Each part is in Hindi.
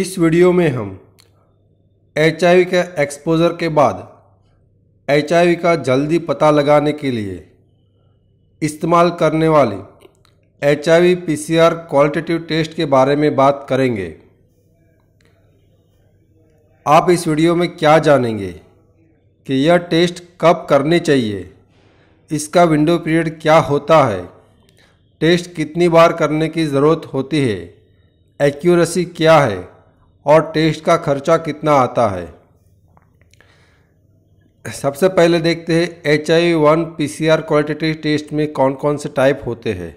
इस वीडियो में हम एच के एक्सपोज़र के बाद एच का जल्दी पता लगाने के लिए इस्तेमाल करने वाली H I PCR qualitative test के बारे में बात करेंगे आप इस वीडियो में क्या जानेंगे कि यह टेस्ट कब करने चाहिए इसका विंडो पीरियड क्या होता है टेस्ट कितनी बार करने की ज़रूरत होती है एक्यूरेसी क्या है और टेस्ट का खर्चा कितना आता है सबसे पहले देखते हैं H I one P C R qualitative test में कौन कौन से टाइप होते हैं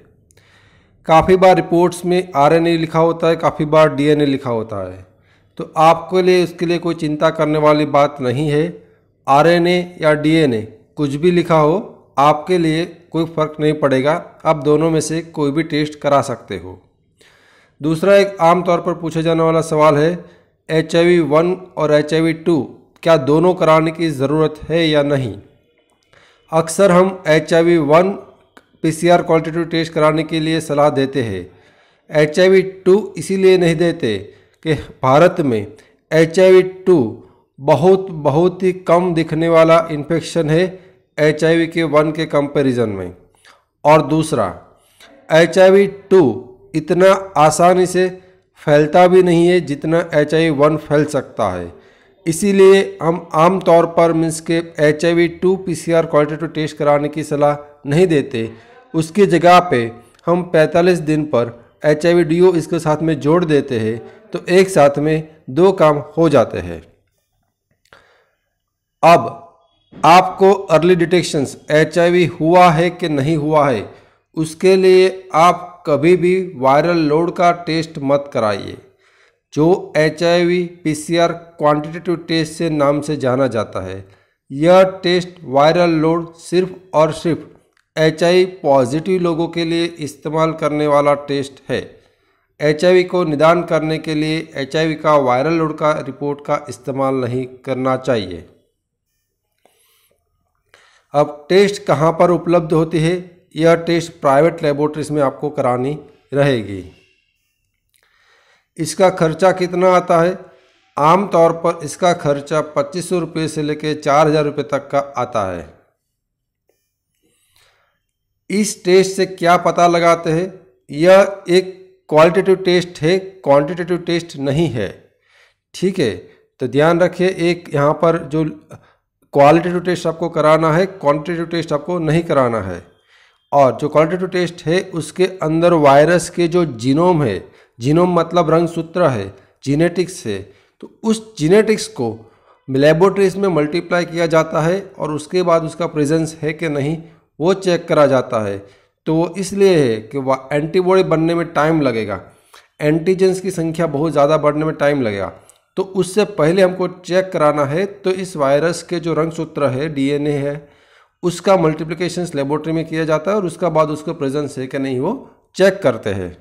काफ़ी बार रिपोर्ट्स में आर एन ए लिखा होता है काफ़ी बार डी एन ए लिखा होता है तो आपके लिए उसके लिए कोई चिंता करने वाली बात नहीं है आर एन ए या डी एन ए कुछ भी लिखा हो आपके लिए कोई फ़र्क नहीं पड़ेगा आप दोनों में से कोई भी टेस्ट करा सकते हो दूसरा एक आम तौर पर पूछा जाने वाला सवाल है एच आई वन और एच आई टू क्या दोनों कराने की ज़रूरत है या नहीं अक्सर हम H I V one P C R qualitative test कराने के लिए सलाह देते हैं एच आई वी टू इसीलिए नहीं देते कि भारत में एच आई वी टू बहुत बहुत ही कम दिखने वाला इन्फेक्शन है एच आई वी के वन के कंपैरिजन में और दूसरा एच आई वी टू इतना आसानी से फैलता भी नहीं है जितना एच आई वन फैल सकता है इसीलिए हम आम तौर पर मीन्स के H I V two P C R qualitative test कराने की सलाह नहीं देते उसकी जगह पे हम 45 दिन पर H I V D O इसके साथ में जोड़ देते हैं तो एक साथ में दो काम हो जाते हैं अब आपको early detections H I V हुआ है कि नहीं हुआ है उसके लिए आप कभी भी वायरल लोड का टेस्ट मत कराइए जो H I V P C R quantitative test से नाम से जाना जाता है यह टेस्ट वायरल लोड सिर्फ और सिर्फ एच आई पॉजिटिव लोगों के लिए इस्तेमाल करने वाला टेस्ट है एच आई वी को निदान करने के लिए एच आई वी का वायरल लोड का रिपोर्ट का इस्तेमाल नहीं करना चाहिए अब टेस्ट कहाँ पर उपलब्ध होती है यह टेस्ट प्राइवेट लेबोरेटरीज में आपको करानी रहेगी इसका खर्चा कितना आता है आम तौर पर इसका खर्चा पच्चीस सौ रुपये से लेकर चार हज़ार रुपये तक का आता है इस टेस्ट से क्या पता लगाते हैं यह एक क्वालिटेटिव टेस्ट है क्वांटिटेटिव टेस्ट नहीं है ठीक है तो ध्यान रखिए एक यहाँ पर जो क्वालिटेटिव टेस्ट आपको कराना है क्वांटिटेटिव टेस्ट आपको नहीं कराना है और जो क्वालिटेटिव टेस्ट है उसके अंदर वायरस के जो जीनोम है जीनोम मतलब रंग सूत्र है जीनेटिक्स है तो उस जीनेटिक्स को लेबोरेटरीज में मल्टीप्लाई किया जाता है और उसके बाद उसका प्रेजेंस है कि नहीं वो चेक करा जाता है तो वो इसलिए है कि वह एंटीबॉडी बनने में टाइम लगेगा एंटीजेंस की संख्या बहुत ज़्यादा बढ़ने में टाइम लगेगा तो उससे पहले हमको चेक कराना है तो इस वायरस के जो रंग सूत्र है डीएनए है उसका मल्टीप्लीकेशन लेबोरेटरी में किया जाता है और उसका बाद उसको प्रेजेंस है कि नहीं वो चेक करते हैं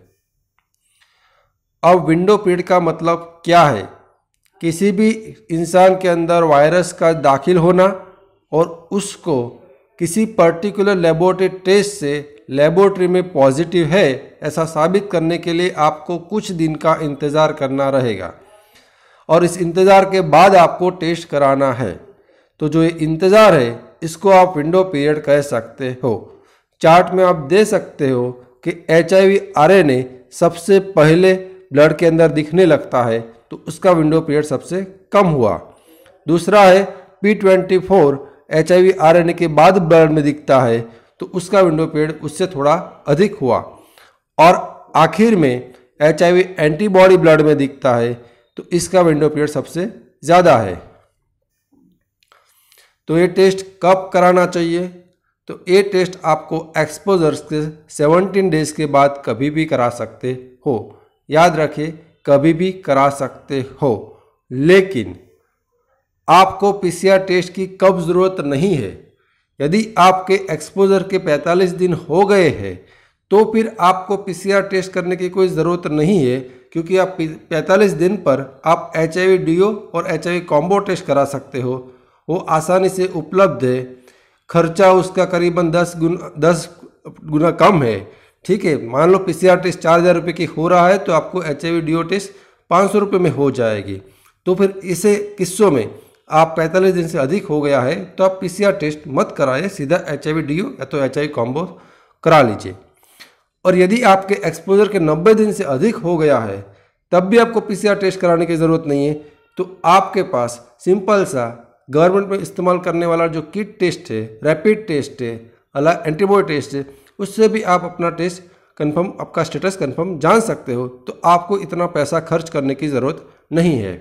अब विंडो पीड का मतलब क्या है किसी भी इंसान के अंदर वायरस का दाखिल होना और उसको किसी पर्टिकुलर लेबोरेटरी टेस्ट से लेबोरेटरी में पॉजिटिव है ऐसा साबित करने के लिए आपको कुछ दिन का इंतज़ार करना रहेगा और इस इंतज़ार के बाद आपको टेस्ट कराना है तो जो ये इंतज़ार है इसको आप विंडो पीरियड कह सकते हो चार्ट में आप दे सकते हो कि एच आई सबसे पहले ब्लड के अंदर दिखने लगता है तो उसका विंडो पीरियड सबसे कम हुआ दूसरा है P twenty four H I के बाद ब्लड में दिखता है तो उसका विंडो पीरियड उससे थोड़ा अधिक हुआ और आखिर में एच आई एंटीबॉडी ब्लड में दिखता है तो इसका विंडो पीरियड सबसे ज़्यादा है तो ये टेस्ट कब कराना चाहिए तो ये टेस्ट आपको एक्सपोजर के सेवनटीन डेज के बाद कभी भी करा सकते हो याद रखिए कभी भी करा सकते हो लेकिन आपको पीसीआर टेस्ट की कब ज़रूरत नहीं है यदि आपके एक्सपोजर के 45 दिन हो गए हैं तो फिर आपको पीसीआर टेस्ट करने की कोई ज़रूरत नहीं है क्योंकि आप 45 दिन पर आप एच आई और एच आई कॉम्बो टेस्ट करा सकते हो वो आसानी से उपलब्ध है खर्चा उसका करीबन दस गुन दस गुना कम है ठीक है मान लो पी टेस्ट चार हज़ार रुपये की हो रहा है तो आपको H I D O test पाँच सौ रुपये में हो जाएगी तो फिर इसे किस्सों में आप पैंतालीस दिन से अधिक हो गया है तो आप पी टेस्ट मत कराइए सीधा एच आई डी ओ या तो एच आई कॉम्बो करा लीजिए और यदि आपके एक्सपोजर के नब्बे दिन से अधिक हो गया है तब भी आपको पी टेस्ट कराने की ज़रूरत नहीं है तो आपके पास सिंपल सा गवर्नमेंट में इस्तेमाल करने वाला जो किट टेस्ट है रैपिड टेस्ट है अला एंटीबॉडी टेस्ट है उससे भी आप अपना टेस्ट कंफर्म आपका स्टेटस कंफर्म जान सकते हो तो आपको इतना पैसा खर्च करने की ज़रूरत नहीं है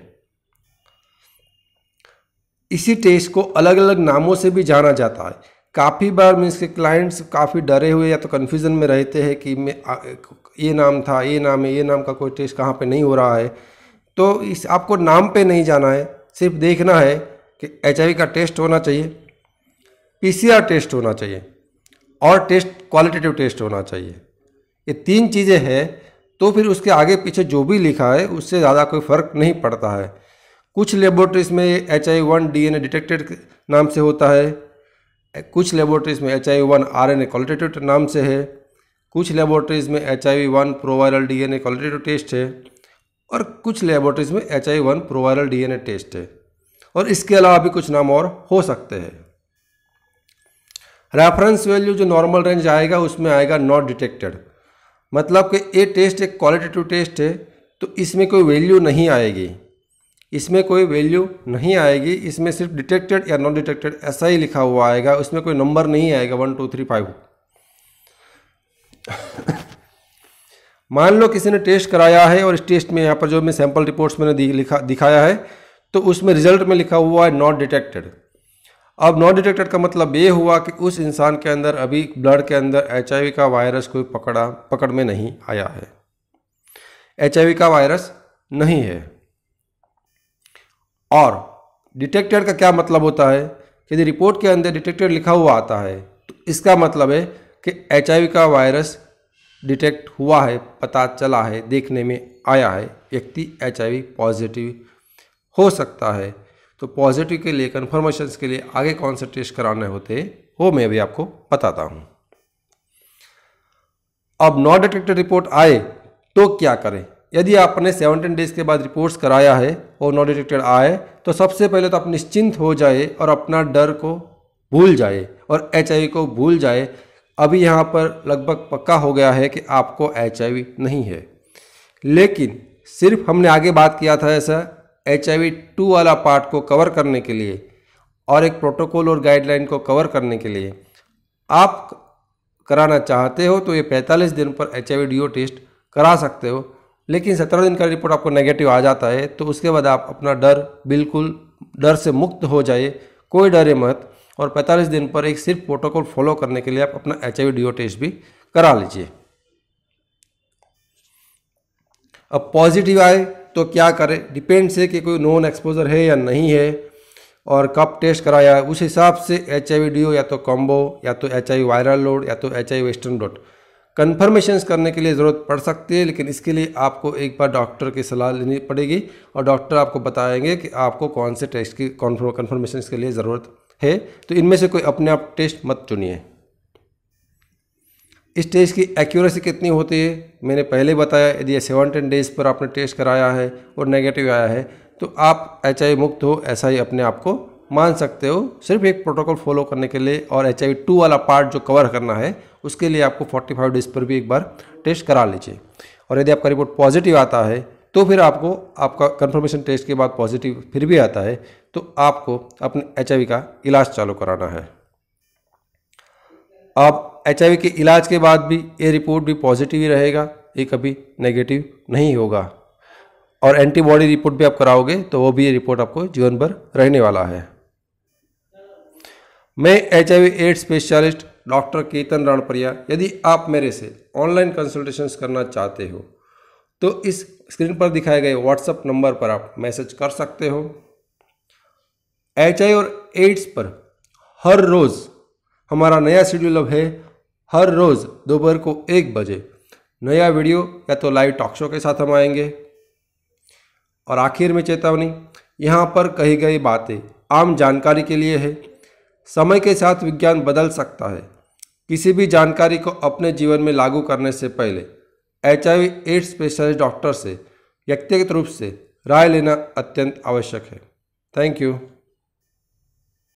इसी टेस्ट को अलग अलग नामों से भी जाना जाता है काफ़ी बार मीन्स के क्लाइंट्स काफ़ी डरे हुए या तो कन्फ्यूज़न में रहते हैं कि मैं ये नाम था ये नाम है ये नाम का कोई टेस्ट कहाँ पे नहीं हो रहा है तो इस आपको नाम पे नहीं जाना है सिर्फ देखना है कि एच का टेस्ट होना चाहिए पीसीआर टेस्ट होना चाहिए और टेस्ट क्वालिटेटिव टेस्ट होना चाहिए ये तीन चीज़ें हैं तो फिर उसके आगे पीछे जो भी लिखा है उससे ज़्यादा कोई फ़र्क नहीं पड़ता है कुछ लेबोरेटरीज में H I one D N A detected नाम से होता है कुछ लेबोरेटरीज में H I one R N A qualitative नाम से है कुछ लेबोरेटरीज में H I one proviral D N A qualitative test है और कुछ लेबोरेटरीज में H I one proviral D N A test है और इसके अलावा भी कुछ नाम और हो सकते हैं रेफरेंस वैल्यू जो नॉर्मल रेंज आएगा उसमें आएगा नॉट डिटेक्टेड मतलब कि ए टेस्ट एक क्वालिटेटिव टेस्ट है तो इसमें कोई वैल्यू नहीं आएगी इसमें कोई वैल्यू नहीं आएगी इसमें सिर्फ डिटेक्टेड या नॉन डिटेक्टेड ऐसा ही लिखा हुआ आएगा उसमें कोई नंबर नहीं आएगा वन टू थ्री फाइव मान लो किसी ने टेस्ट कराया है और इस टेस्ट में यहाँ पर जो मैं सैंपल रिपोर्ट्स मैंने दिखा दिखाया है तो उसमें रिजल्ट में लिखा हुआ है नॉट डिटेक्टेड अब नॉट डिटेक्टेड का मतलब ये हुआ कि उस इंसान के अंदर अभी ब्लड के अंदर एच का वायरस कोई पकड़ा पकड़ में नहीं आया है एच का वायरस नहीं है और डिटेक्टेड का क्या मतलब होता है यदि रिपोर्ट के अंदर डिटेक्टेड लिखा हुआ आता है तो इसका मतलब है कि एच का वायरस डिटेक्ट हुआ है पता चला है देखने में आया है व्यक्ति एच पॉजिटिव हो सकता है तो पॉजिटिव के लिए कन्फर्मेशन के लिए आगे कौन से टेस्ट कराने होते वो मैं भी आपको बताता हूँ अब नॉट डिटेक्टेड रिपोर्ट आए तो क्या करें यदि आपने 17 डेज के बाद रिपोर्ट्स कराया है और नॉट डिटेक्टेड आए तो सबसे पहले तो आप निश्चिंत हो जाए और अपना डर को भूल जाए और एच को भूल जाए अभी यहाँ पर लगभग पक्का हो गया है कि आपको एच नहीं है लेकिन सिर्फ हमने आगे बात किया था ऐसा एच आई टू वाला पार्ट को कवर करने के लिए और एक प्रोटोकॉल और गाइडलाइन को कवर करने के लिए आप कराना चाहते हो तो ये 45 दिन पर एच आई डी टेस्ट करा सकते हो लेकिन 17 दिन का रिपोर्ट आपको नेगेटिव आ जाता है तो उसके बाद आप अपना डर बिल्कुल डर से मुक्त हो जाइए कोई डरे मत और 45 दिन पर एक सिर्फ प्रोटोकॉल फॉलो करने के लिए आप अपना एच आई टेस्ट भी करा लीजिए अब पॉजिटिव आए तो क्या करें डिपेंड्स है कि कोई नॉन एक्सपोजर है या नहीं है और कब टेस्ट कराया उस हिसाब से एच आई डी या तो कॉम्बो या तो एच आई वायरल लोड या तो एच आई वेस्टर्न डॉट कन्फर्मेशन करने के लिए ज़रूरत पड़ सकती है लेकिन इसके लिए आपको एक बार डॉक्टर की सलाह लेनी पड़ेगी और डॉक्टर आपको बताएंगे कि आपको कौन से टेस्ट की कन्फर्मेशन के लिए ज़रूरत है तो इनमें से कोई अपने आप टेस्ट मत चुनिए इस टेस्ट की एक्यूरेसी कितनी होती है मैंने पहले बताया यदि सेवनटीन डेज पर आपने टेस्ट कराया है और नेगेटिव आया है तो आप एच मुक्त हो ऐसा ही अपने आप को मान सकते हो सिर्फ एक प्रोटोकॉल फॉलो करने के लिए और एच आई टू वाला पार्ट जो कवर करना है उसके लिए आपको 45 डेज पर भी एक बार टेस्ट करा लीजिए और यदि आपका रिपोर्ट पॉजिटिव आता है तो फिर आपको आपका कंफर्मेशन टेस्ट के बाद पॉजिटिव फिर भी आता है तो आपको अपने एच का इलाज चालू कराना है अब एच के इलाज के बाद भी ये रिपोर्ट भी पॉजिटिव ही रहेगा ये कभी नेगेटिव नहीं होगा और एंटीबॉडी रिपोर्ट भी आप कराओगे तो वो भी ये रिपोर्ट आपको जीवन भर रहने वाला है मैं H AIDS specialist doctor Ketan Ranpriya यदि आप मेरे से ऑनलाइन कंसल्टेशंस करना चाहते हो तो इस स्क्रीन पर दिखाए गए व्हाट्सएप नंबर पर आप मैसेज कर सकते हो एच और एड्स पर हर रोज़ हमारा नया शेड्यूल अब है हर रोज़ दोपहर को एक बजे नया वीडियो या तो लाइव टॉक शो के साथ हम आएंगे और आखिर में चेतावनी यहाँ पर कही गई बातें आम जानकारी के लिए है समय के साथ विज्ञान बदल सकता है किसी भी जानकारी को अपने जीवन में लागू करने से पहले H I AIDS specialist doctor से व्यक्तिगत रूप से राय लेना अत्यंत आवश्यक है थैंक यू